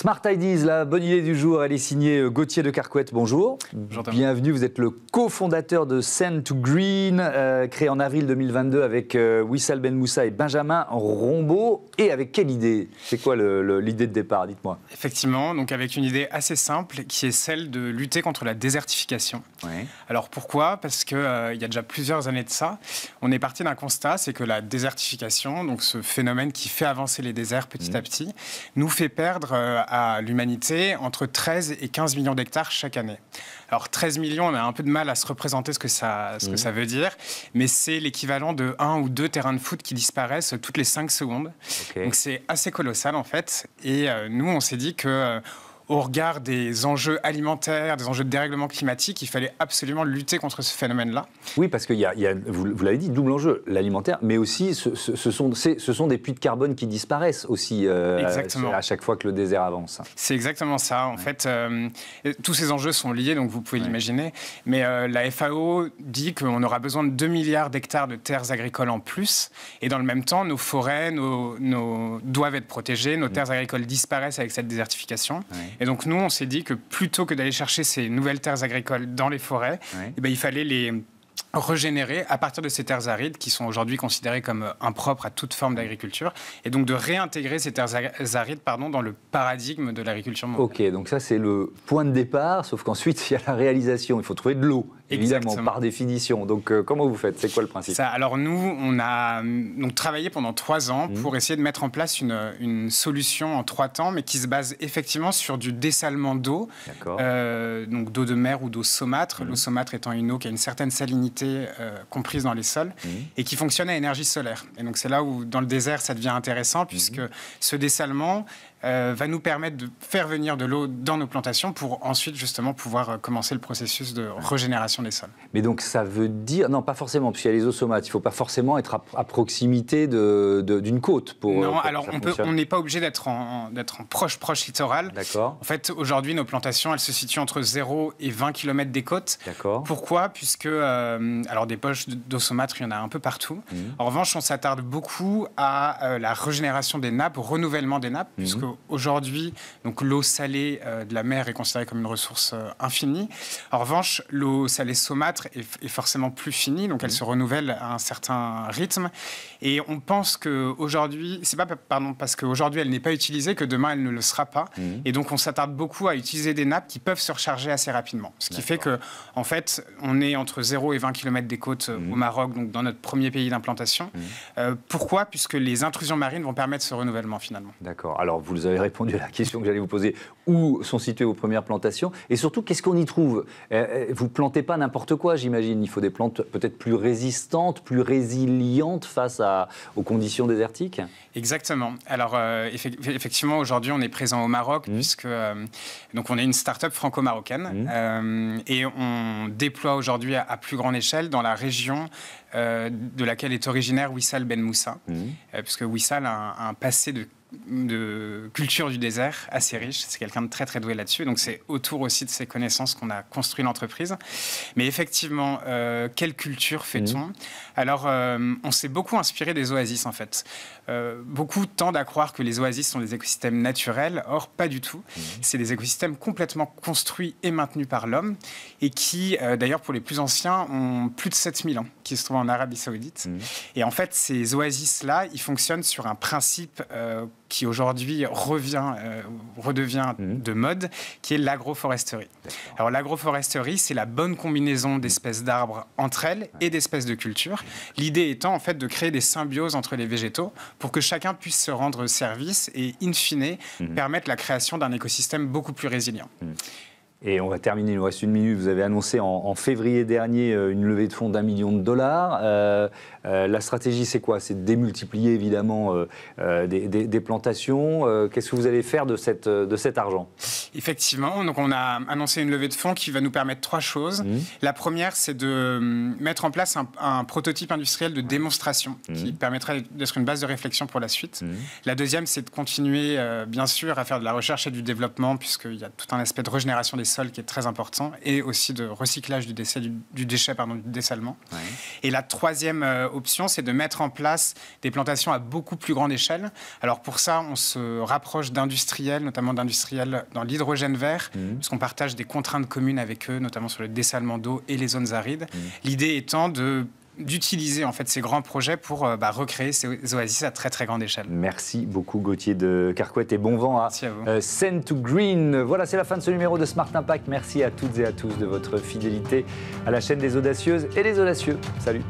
Smart Ideas, la bonne idée du jour, elle est signée euh, Gauthier de Carquette. Bonjour. Bienvenue, vous êtes le cofondateur de Send to Green, euh, créé en avril 2022 avec euh, Wissal Ben Moussa et Benjamin Rombaud. Et avec quelle idée C'est quoi l'idée de départ Dites-moi. Effectivement, donc avec une idée assez simple qui est celle de lutter contre la désertification. Alors pourquoi Parce qu'il y a déjà plusieurs années de ça, on est parti d'un constat c'est que la désertification, donc ce phénomène qui fait avancer les déserts petit mmh. à petit, nous fait perdre à l'humanité entre 13 et 15 millions d'hectares chaque année. Alors 13 millions, on a un peu de mal à se représenter ce que ça, ce que mmh. ça veut dire, mais c'est l'équivalent de un ou deux terrains de foot qui disparaissent toutes les 5 secondes. Donc c'est assez colossal en fait. Et euh, nous, on s'est dit que... Euh, au regard des enjeux alimentaires, des enjeux de dérèglement climatique, il fallait absolument lutter contre ce phénomène-là. Oui, parce qu'il y, a, vous, l'avez dit, double enjeu, l'alimentaire, mais aussi ce, sont, ce sont des puits de carbone qui disparaissent aussi euh, à, chaque fois que le désert avance. C'est exactement ça. En fait, euh, tous ces enjeux sont liés, donc vous pouvez l'imaginer. Mais euh, la FAO dit qu'on aura besoin de 2 milliards d'hectares de terres agricoles en plus. Et dans le même temps, nos forêts nos, doivent être protégées, nos mm. terres agricoles disparaissent avec cette désertification. Et donc nous, on s'est dit que plutôt que d'aller chercher ces nouvelles terres agricoles dans les forêts, eh ben, il fallait les régénérer à partir de ces terres arides qui sont aujourd'hui considérées comme euh, impropres à toute forme d'agriculture et donc de réintégrer ces terres arides pardon, dans le paradigme de l'agriculture mondiale. Ok, donc ça c'est le point de départ, sauf qu'ensuite il y a la réalisation, il faut trouver de l'eau. Évidemment, Exactement. par définition. Donc, euh, comment vous faites C'est quoi le principe Alors, nous, on a donc, travaillé pendant trois ans mmh. pour essayer de mettre en place une, solution en trois temps, mais qui se base effectivement sur du dessalement d'eau, euh, donc d'eau de mer ou d'eau saumâtre. Mmh. L'eau saumâtre étant une eau qui a une certaine salinité euh, comprise dans les sols mmh. et qui fonctionne à énergie solaire. Et donc, c'est là où, dans le désert, ça devient intéressant, puisque ce dessalement euh, va nous permettre de faire venir de l'eau dans nos plantations pour ensuite justement pouvoir euh, commencer le processus de régénération des sols. Mais donc ça veut dire, non pas forcément, puisqu'il y a les osomates, il ne faut pas forcément être à, proximité d'une côte pour... Non, alors on n'est pas obligé d'être en, en proche proche littoral. D'accord. En fait, aujourd'hui, nos plantations, elles se situent entre 0 et 20 km des côtes. D'accord. Pourquoi Puisque, euh, alors des poches d'osomates, il y en a un peu partout. Mhm. En revanche, on s'attarde beaucoup à la régénération des nappes, au renouvellement des nappes, mhm. puisque aujourd'hui, donc l'eau salée euh, de la mer est considérée comme une ressource euh, infinie. En revanche, l'eau salée saumâtre est, forcément plus finie, donc elle mmh. se renouvelle à un certain rythme. Et on pense que aujourd'hui, c'est pas pardon, parce qu'aujourd'hui elle n'est pas utilisée que demain elle ne le sera pas. Mmh. Et donc on s'attarde beaucoup à utiliser des nappes qui peuvent se recharger assez rapidement. Ce qui fait que, en fait, on est entre 0 et 20 km des côtes euh, mmh. au Maroc, donc dans notre premier pays d'implantation. pourquoi Puisque les intrusions marines vont permettre ce renouvellement finalement. D'accord. Alors vous vous avez répondu à la question que j'allais vous poser. Où sont situées vos premières plantations Et surtout, qu'est-ce qu'on y trouve eh, eh, Vous plantez pas n'importe quoi, j'imagine. Il faut des plantes peut-être plus résistantes, plus résilientes face à, aux conditions désertiques Exactement. Alors, euh, effectivement, aujourd'hui, on est présent au Maroc, mmh. puisque euh, donc on est une start-up franco-marocaine. Mmh. Euh, et on déploie aujourd'hui à, plus grande échelle dans la région de laquelle est originaire Wissal Ben Moussa, Parce mmh. que puisque Wissal a un passé de de culture du désert assez riche. C'est quelqu'un de très très doué là-dessus. Donc c'est autour aussi de ces connaissances qu'on a construit l'entreprise. Mais effectivement, euh, quelle culture fait-on mhm. Alors euh, on s'est beaucoup inspiré des oasis en fait. Euh, beaucoup tendent à croire que les oasis sont des écosystèmes naturels. Or pas du tout. Mhm. C'est des écosystèmes complètement construits et maintenus par l'homme et qui d'ailleurs pour les plus anciens ont plus de 7000 ans, qui se trouvent en Arabie Saoudite. Mhm. Et en fait ces oasis-là, ils fonctionnent sur un principe qui aujourd'hui revient, euh, redevient mhm. de mode, qui est l'agroforesterie. Alors l'agroforesterie, c'est la bonne combinaison d'espèces d'arbres entre elles et d'espèces de cultures. L'idée étant en fait de créer des symbioses entre les végétaux pour que chacun puisse se rendre service et in fine mhm. permettre la création d'un écosystème beaucoup plus résilient. Mhm. Et on va terminer, il nous reste une minute. Vous avez annoncé en, février dernier euh, une levée de fonds d'un million de dollars. Euh, euh, la stratégie, c'est quoi C'est de démultiplier évidemment des, plantations. Qu'est-ce que vous allez faire de cet argent Effectivement, donc on a annoncé une levée de fonds qui va nous permettre trois choses. Mmh. La première, c'est de hum, mettre en place un, prototype industriel de mmh. démonstration mmh. qui permettrait d'être une base de réflexion pour la suite. La deuxième, c'est de continuer, euh, bien sûr, à faire de la recherche et du développement, puisqu'il y a tout un aspect de régénération des sols qui est très important, et aussi de recyclage du, décès, du, déchet, pardon, du dessalement. Et la troisième euh, option, c'est de mettre en place des plantations à beaucoup plus grande échelle. Alors pour ça, on se rapproche d'industriels, notamment d'industriels dans l'île l'hydrogène vert, mhm. puisqu'on qu'on partage des contraintes communes avec eux, notamment sur le dessalement d'eau et les zones arides. Mhm. L'idée étant de d'utiliser en fait ces grands projets pour euh, bah, recréer ces oasis à très très grande échelle. Merci beaucoup Gauthier de Carquette et bon vent à, euh, Send to Green. Voilà, c'est la fin de ce numéro de Smart Impact. Merci à toutes et à tous de votre fidélité à la chaîne des audacieuses et des audacieux. Salut.